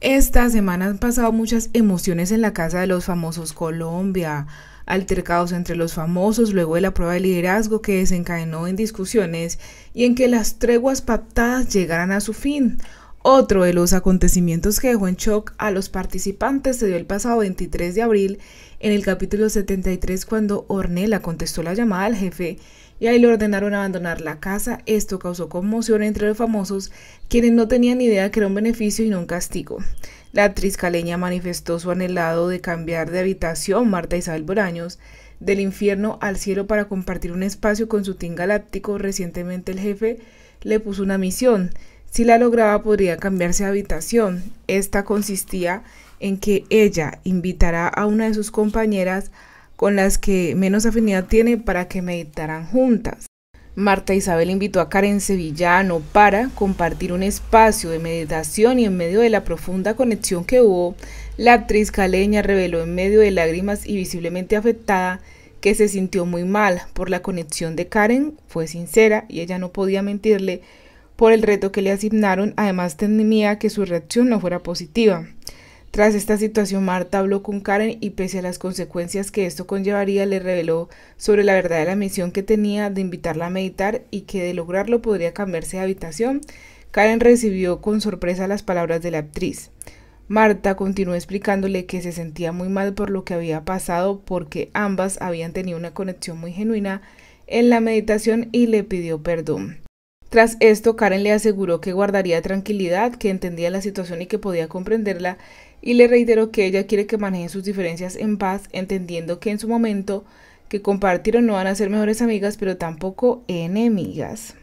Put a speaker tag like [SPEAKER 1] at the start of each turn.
[SPEAKER 1] Esta semana han pasado muchas emociones en la casa de los famosos Colombia, altercados entre los famosos luego de la prueba de liderazgo que desencadenó en discusiones y en que las treguas pactadas llegaran a su fin. Otro de los acontecimientos que dejó en shock a los participantes se dio el pasado 23 de abril en el capítulo 73 cuando Ornella contestó la llamada al jefe y ahí le ordenaron abandonar la casa. Esto causó conmoción entre los famosos, quienes no tenían ni idea que era un beneficio y no un castigo. La actriz caleña manifestó su anhelado de cambiar de habitación, Marta Isabel Boraños, del infierno al cielo para compartir un espacio con su team galáctico. Recientemente el jefe le puso una misión, si la lograba podría cambiarse de habitación. Esta consistía en que ella invitará a una de sus compañeras con las que menos afinidad tiene para que meditaran juntas. Marta Isabel invitó a Karen Sevillano para compartir un espacio de meditación y en medio de la profunda conexión que hubo, la actriz caleña reveló en medio de lágrimas y visiblemente afectada que se sintió muy mal por la conexión de Karen, fue sincera y ella no podía mentirle, por el reto que le asignaron, además temía que su reacción no fuera positiva. Tras esta situación, Marta habló con Karen y pese a las consecuencias que esto conllevaría, le reveló sobre la verdadera misión que tenía de invitarla a meditar y que de lograrlo podría cambiarse de habitación. Karen recibió con sorpresa las palabras de la actriz. Marta continuó explicándole que se sentía muy mal por lo que había pasado porque ambas habían tenido una conexión muy genuina en la meditación y le pidió perdón. Tras esto, Karen le aseguró que guardaría tranquilidad, que entendía la situación y que podía comprenderla, y le reiteró que ella quiere que manejen sus diferencias en paz, entendiendo que en su momento que compartieron no van a ser mejores amigas, pero tampoco enemigas.